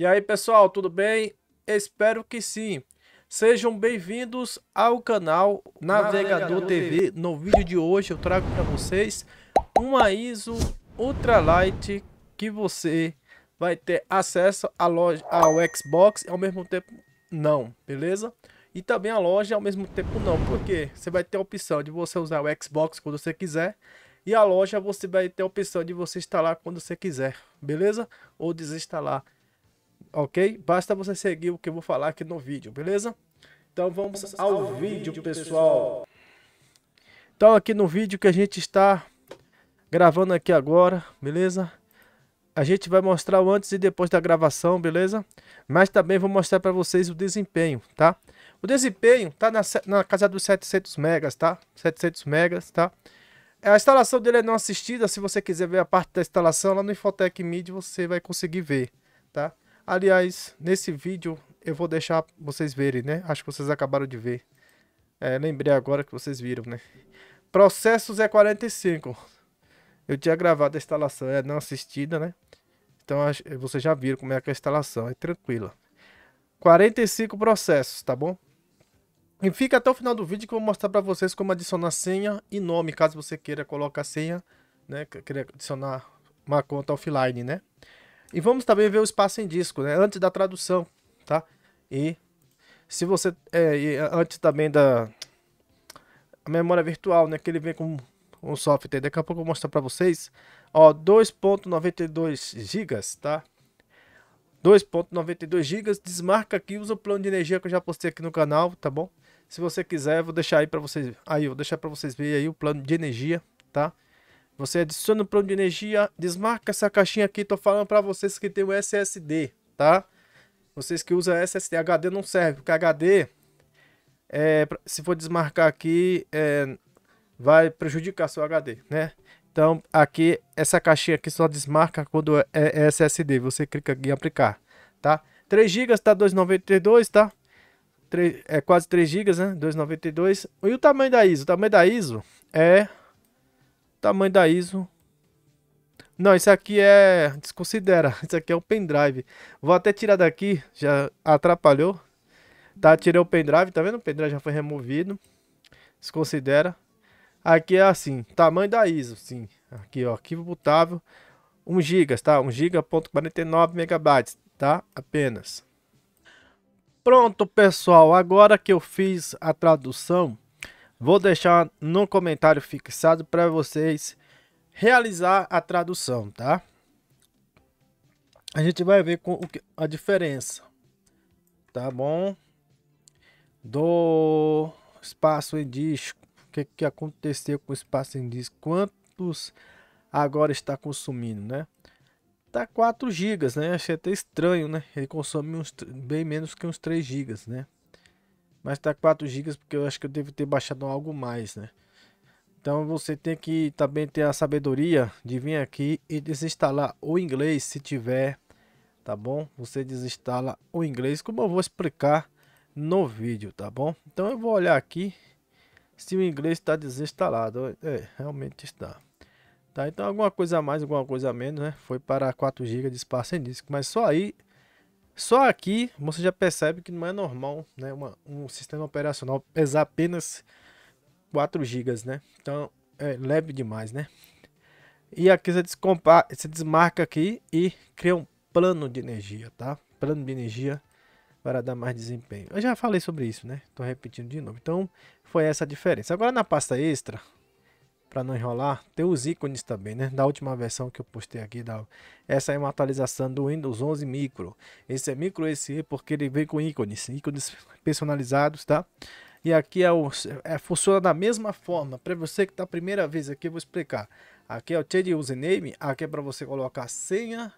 E aí pessoal, tudo bem? Espero que sim. Sejam bem-vindos ao canal Navegador, Navegador TV. TV. No vídeo de hoje eu trago para vocês uma ISO Ultralight que você vai ter acesso à loja, ao Xbox ao mesmo tempo não, beleza? E também a loja ao mesmo tempo não, porque você vai ter a opção de você usar o Xbox quando você quiser e a loja você vai ter a opção de você instalar quando você quiser, beleza? Ou desinstalar ok? Basta você seguir o que eu vou falar aqui no vídeo, beleza? Então vamos ao vídeo, pessoal. Então aqui no vídeo que a gente está gravando aqui agora, beleza? A gente vai mostrar o antes e depois da gravação, beleza? Mas também vou mostrar para vocês o desempenho, tá? O desempenho tá na, na casa dos 700 megas, tá? 700 megas, tá? A instalação dele é não assistida, se você quiser ver a parte da instalação lá no Infotec Mid, você vai conseguir ver, tá? Aliás, nesse vídeo eu vou deixar vocês verem, né? Acho que vocês acabaram de ver. É, lembrei agora que vocês viram, né? Processos é E45. Eu tinha gravado a instalação, é não assistida, né? Então vocês já viram como é que é a instalação, é tranquila. 45 processos, tá bom? E fica até o final do vídeo que eu vou mostrar para vocês como adicionar senha e nome, caso você queira colocar senha, né? Queira adicionar uma conta offline, né? E vamos também ver o espaço em disco, né? Antes da tradução, tá? E se você é, antes também da memória virtual, né? Que ele vem com um software. Daqui a pouco eu vou mostrar para vocês. Ó, 2.92 GB, tá? 2.92 GB, desmarca aqui, usa o plano de energia que eu já postei aqui no canal, tá bom? Se você quiser, vou deixar aí para vocês, aí eu vou deixar para vocês verem aí o plano de energia, tá? Você adiciona o plano de energia, desmarca essa caixinha aqui, tô falando para vocês que tem o SSD, tá? Vocês que usam SSD, HD não serve, porque HD, é, se for desmarcar aqui, é, vai prejudicar seu HD, né? Então, aqui, essa caixinha aqui só desmarca quando é, é, é SSD, você clica aqui em aplicar, tá? 3 GB tá 2,92, tá? 3, é quase 3 GB, né? 2,92. E o tamanho da ISO? O tamanho da ISO é Tamanho da ISO. Não, isso aqui é... Desconsidera. Isso aqui é um pendrive. Vou até tirar daqui. Já atrapalhou. Tá, tirei o pendrive. Tá vendo? O pendrive já foi removido. Desconsidera. Aqui é assim. Tamanho da ISO, sim. Aqui, ó. Arquivo botável. 1 GB, tá? 1 GB.49 MB, tá? Apenas. Pronto, pessoal. Agora que eu fiz a tradução Vou deixar no comentário fixado para vocês realizar a tradução, tá? A gente vai ver com que, a diferença, tá bom? Do espaço em disco, o que, que aconteceu com o espaço em disco, quantos agora está consumindo, né? Tá 4 GB, né? Achei até estranho, né? Ele consome uns, bem menos que uns 3 GB, né? Mas tá 4 GB porque eu acho que eu devo ter baixado algo mais, né? Então você tem que também ter a sabedoria de vir aqui e desinstalar o inglês se tiver, tá bom? Você desinstala o inglês, como eu vou explicar no vídeo, tá bom? Então eu vou olhar aqui se o inglês está desinstalado. É, realmente está. Tá, então alguma coisa a mais, alguma coisa a menos, né? Foi para 4 GB de espaço em disco, mas só aí só aqui você já percebe que não é normal né, uma, um sistema operacional pesar apenas 4 GB, né? Então é leve demais, né? E aqui você, você desmarca aqui e cria um plano de energia, tá? Plano de energia para dar mais desempenho. Eu já falei sobre isso, né? Estou repetindo de novo. Então foi essa a diferença. Agora na pasta extra, para não enrolar, tem os ícones também, né? Da última versão que eu postei aqui, da... essa é uma atualização do Windows 11 Micro. Esse é Micro SE porque ele vem com ícones, ícones personalizados, tá? E aqui é o, é, funciona da mesma forma. Para você que está a primeira vez aqui, eu vou explicar. Aqui é o Change Username, aqui é para você colocar senha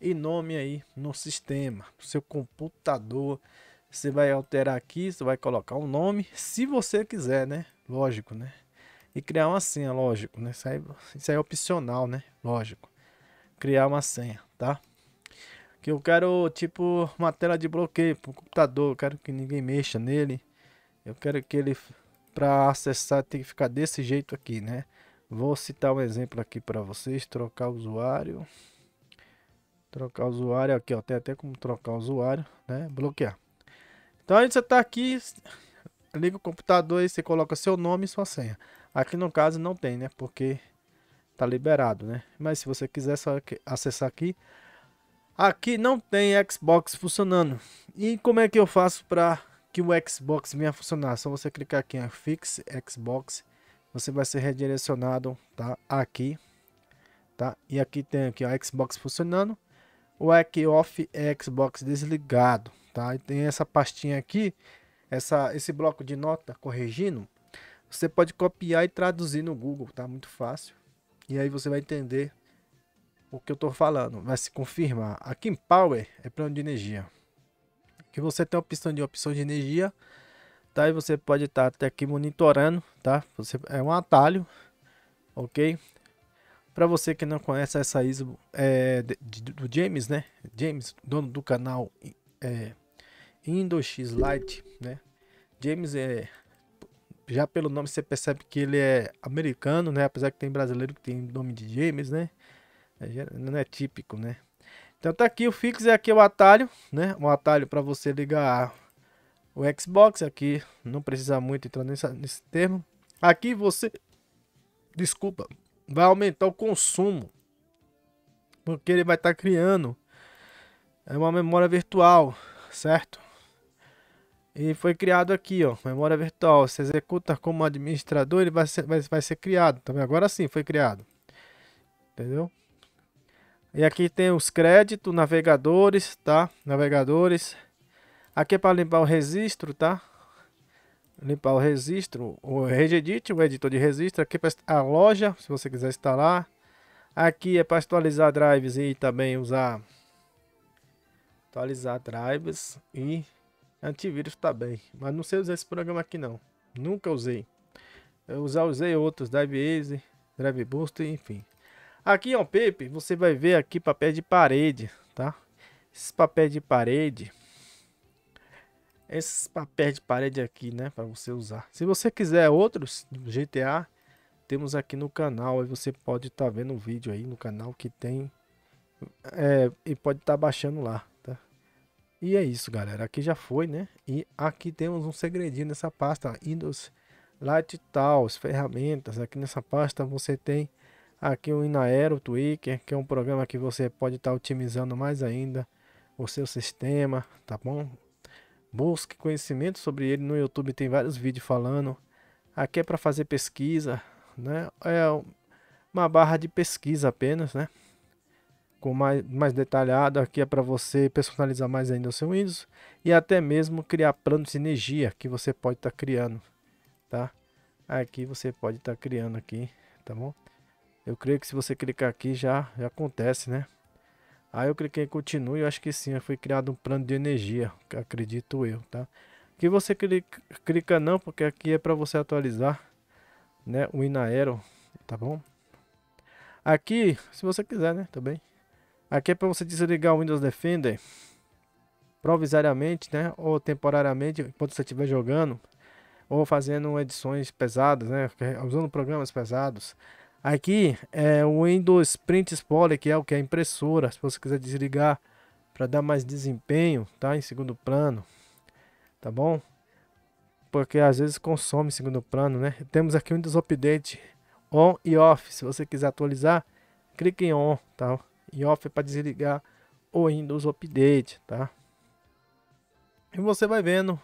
e nome aí no sistema, no seu computador. Você vai alterar aqui, você vai colocar o um nome, se você quiser, né? Lógico, né? e criar uma senha, lógico, né? Isso aí, isso aí é opcional, né? Lógico. Criar uma senha, tá? Que eu quero, tipo, uma tela de bloqueio pro computador, eu quero que ninguém mexa nele. Eu quero que ele para acessar tem que ficar desse jeito aqui, né? Vou citar um exemplo aqui para vocês, trocar usuário. Trocar usuário aqui, ó, tem até como trocar usuário, né? Bloquear. Então aí você tá aqui, liga o computador e você coloca seu nome e sua senha. Aqui no caso não tem, né? Porque tá liberado, né? Mas se você quiser só acessar aqui, aqui não tem Xbox funcionando. E como é que eu faço para que o Xbox venha funcionar? Só você clicar aqui em Fix Xbox, você vai ser redirecionado, tá? Aqui, tá? E aqui tem aqui o Xbox funcionando, o Off é Xbox desligado, tá? E tem essa pastinha aqui, essa, esse bloco de nota corrigindo, você pode copiar e traduzir no Google, tá muito fácil. E aí você vai entender o que eu estou falando, vai se confirmar. Aqui em Power é plano de energia. Que você tem a opção de opção de energia, tá? E você pode estar tá até aqui monitorando, tá? Você é um atalho, ok? Para você que não conhece essa ISO é, do James, né? James, dono do canal é, Indo X Lite, né? James é já pelo nome você percebe que ele é americano, né? Apesar que tem brasileiro que tem nome de James, né? É, não é típico, né? Então tá aqui o fix é aqui o atalho, né? Um atalho para você ligar o Xbox aqui, não precisa muito entrar nesse nesse termo. Aqui você desculpa, vai aumentar o consumo. Porque ele vai estar tá criando é, uma memória virtual, certo? E foi criado aqui, ó, memória virtual. Você executa como administrador, ele vai ser, vai, vai ser criado. Também tá agora sim foi criado. Entendeu? E aqui tem os créditos, navegadores, tá? Navegadores. Aqui é para limpar o registro, tá? Limpar o registro, o Regedit, o editor de registro. Aqui é para a loja, se você quiser instalar. Aqui é para atualizar drives e também usar... Atualizar drives e Antivírus tá bem, mas não sei usar esse programa aqui não. Nunca usei. Eu já usei outros, DriveAze, DriveBoost, enfim. Aqui ó, Pepe, você vai ver aqui papel de parede, tá? Esses papéis de parede. Esses papéis de parede aqui, né, para você usar. Se você quiser outros do GTA, temos aqui no canal. Aí você pode estar tá vendo um vídeo aí no canal que tem é, e pode estar tá baixando lá. E é isso, galera. Aqui já foi, né? E aqui temos um segredinho nessa pasta, Windows Light Tals, ferramentas. Aqui nessa pasta você tem aqui o Inaero Tweaker, que é um programa que você pode estar tá otimizando mais ainda o seu sistema, tá bom? Busque conhecimento sobre ele no YouTube, tem vários vídeos falando. Aqui é para fazer pesquisa, né? É uma barra de pesquisa apenas, né? com mais, mais detalhado aqui é para você personalizar mais ainda o seu Windows e até mesmo criar plano de energia que você pode estar tá criando, tá? Aqui você pode estar tá criando aqui, tá bom? Eu creio que se você clicar aqui já, já acontece, né? Aí eu cliquei em continue, eu acho que sim, foi criado um plano de energia, acredito eu, tá? Que você clica, clica não, porque aqui é para você atualizar, né, o Inaero, tá bom? Aqui, se você quiser, né, também. Aqui é para você desligar o Windows Defender provisoriamente, né? Ou temporariamente, quando você estiver jogando, ou fazendo edições pesadas, né? Usando programas pesados. Aqui é o Windows Print Spoiler, que é o que é impressora. Se você quiser desligar para dar mais desempenho, tá? Em segundo plano, tá bom? Porque às vezes consome em segundo plano, né? Temos aqui o Windows Update On e Off. Se você quiser atualizar, clique em On, tá? e off é para desligar o Windows Update, tá? E você vai vendo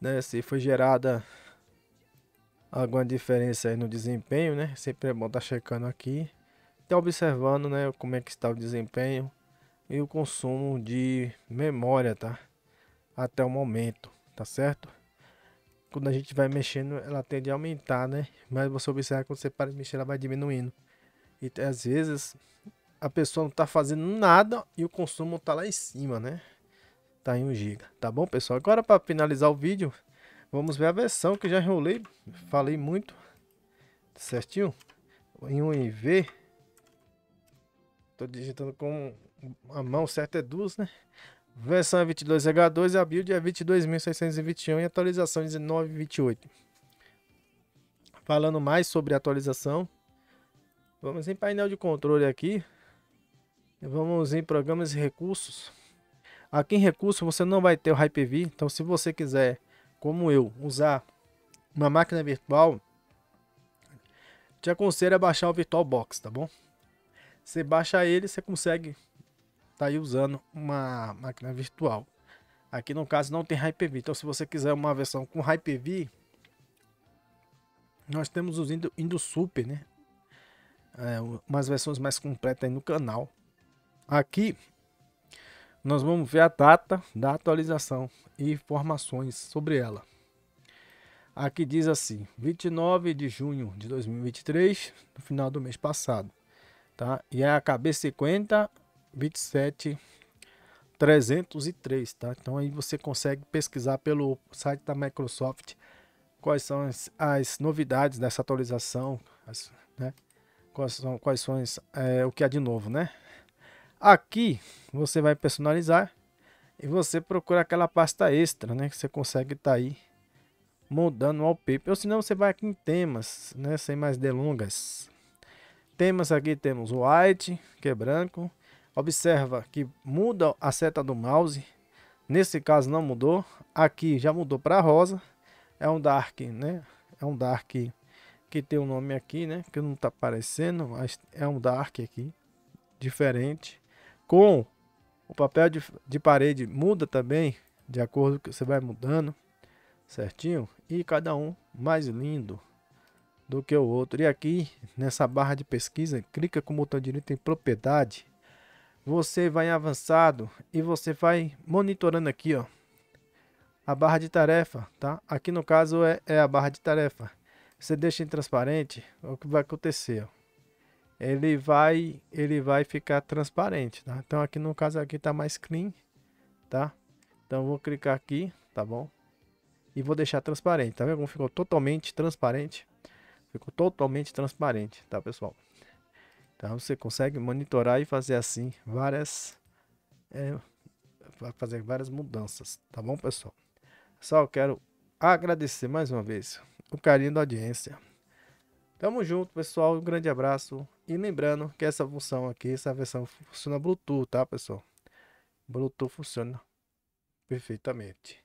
né, se foi gerada alguma diferença no desempenho, né? Sempre é bom estar tá checando aqui, tá observando, né, como é que está o desempenho e o consumo de memória, tá? Até o momento, tá certo? Quando a gente vai mexendo, ela tende a aumentar, né? Mas você observa que quando você para de mexer, ela vai diminuindo. E às vezes a pessoa não está fazendo nada e o consumo está lá em cima, né? Tá em 1 GB, tá bom, pessoal? Agora para finalizar o vídeo, vamos ver a versão que já enrolei, falei muito, certinho? Em 1V, tô digitando com a mão certa é duas, né? Versão é 22H2 e a build é 22.621 e atualização 1928. Falando mais sobre atualização, vamos em painel de controle aqui. Vamos em programas e recursos. Aqui em recursos você não vai ter o Hyper-V, então se você quiser, como eu, usar uma máquina virtual, te aconselho a baixar o VirtualBox, tá bom? Você baixa ele, você consegue tá aí usando uma máquina virtual. Aqui no caso não tem Hyper-V, então se você quiser uma versão com Hyper-V, nós temos os Indo, Indo Super, né? É, umas versões mais completas aí no canal. Aqui nós vamos ver a data da atualização e informações sobre ela. Aqui diz assim, 29 de junho de 2023, no final do mês passado, tá? E é a KB 50 27 303, tá? Então aí você consegue pesquisar pelo site da Microsoft quais são as, as novidades dessa atualização, as, né? Quais são, quais são as, é, o que há de novo, né? Aqui você vai personalizar e você procura aquela pasta extra, né? Que você consegue estar tá aí mudando o wallpaper. Ou senão você vai aqui em temas, né? Sem mais delongas. Temas aqui temos white, que é branco. Observa que muda a seta do mouse. Nesse caso não mudou. Aqui já mudou para rosa. É um dark, né? É um dark que tem o um nome aqui, né? Que não tá aparecendo, mas é um dark aqui. Diferente com o papel de, de parede muda também, de acordo com que você vai mudando, certinho? E cada um mais lindo do que o outro. E aqui, nessa barra de pesquisa, clica com o botão direito em propriedade. Você vai avançado e você vai monitorando aqui, ó. A barra de tarefa, tá? Aqui no caso é, é a barra de tarefa. Você deixa em transparente, é o que vai acontecer, ó ele vai ele vai ficar transparente, tá? Então aqui no caso aqui tá mais clean, tá? Então vou clicar aqui, tá bom? E vou deixar transparente, tá vendo como ficou totalmente transparente? Ficou totalmente transparente, tá pessoal? Então você consegue monitorar e fazer assim várias é, fazer várias mudanças, tá bom pessoal? Só quero agradecer mais uma vez o carinho da audiência. Tamo junto, pessoal. Um grande abraço. E lembrando que essa função aqui, essa versão funciona Bluetooth, tá, pessoal? Bluetooth funciona perfeitamente.